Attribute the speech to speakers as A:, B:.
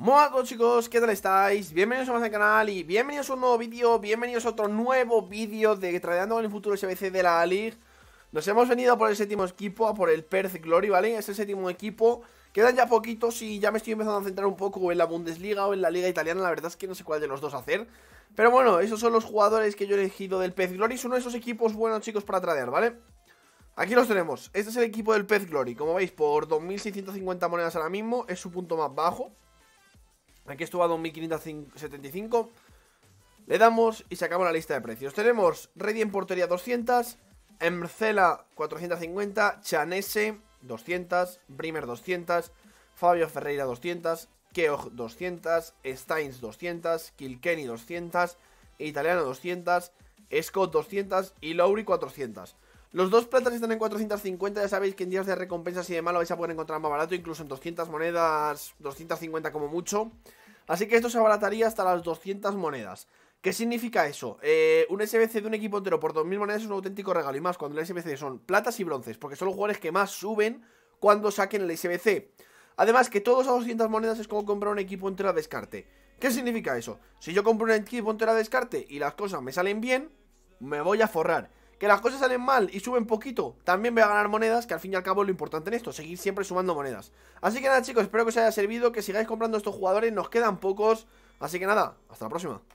A: Hola chicos, ¿qué tal estáis? Bienvenidos a más al canal y bienvenidos a un nuevo vídeo, bienvenidos a otro nuevo vídeo de Tradeando con el futuro SBC de la League Nos hemos venido por el séptimo equipo, a por el Perth Glory, ¿vale? Es el séptimo equipo, quedan ya poquitos y ya me estoy empezando a centrar un poco en la Bundesliga o en la Liga Italiana La verdad es que no sé cuál de los dos hacer Pero bueno, esos son los jugadores que yo he elegido del Perth Glory, es uno de esos equipos buenos chicos para tradear, ¿vale? Aquí los tenemos, este es el equipo del Perth Glory, como veis por 2650 monedas ahora mismo, es su punto más bajo Aquí estuvo a 2.575. Le damos y se acaba la lista de precios. Tenemos Ready en portería 200, Emcela 450, Chanese 200, Brimer 200, Fabio Ferreira 200, Keogh 200, Steins 200, Kilkenny 200, Italiano 200, Scott 200 y Lowry 400. Los dos platas están en 450, ya sabéis que en días de recompensas y demás lo vais a poder encontrar más barato, incluso en 200 monedas, 250 como mucho. Así que esto se abarataría hasta las 200 monedas. ¿Qué significa eso? Eh, un SBC de un equipo entero por 2.000 monedas es un auténtico regalo. Y más cuando el SBC son platas y bronces, porque son los jugadores que más suben cuando saquen el SBC. Además, que todos a 200 monedas es como comprar un equipo entero a descarte. ¿Qué significa eso? Si yo compro un equipo entero a descarte y las cosas me salen bien, me voy a forrar que las cosas salen mal y suben poquito, también voy a ganar monedas, que al fin y al cabo es lo importante en esto, seguir siempre sumando monedas. Así que nada chicos, espero que os haya servido, que sigáis comprando estos jugadores, nos quedan pocos, así que nada, hasta la próxima.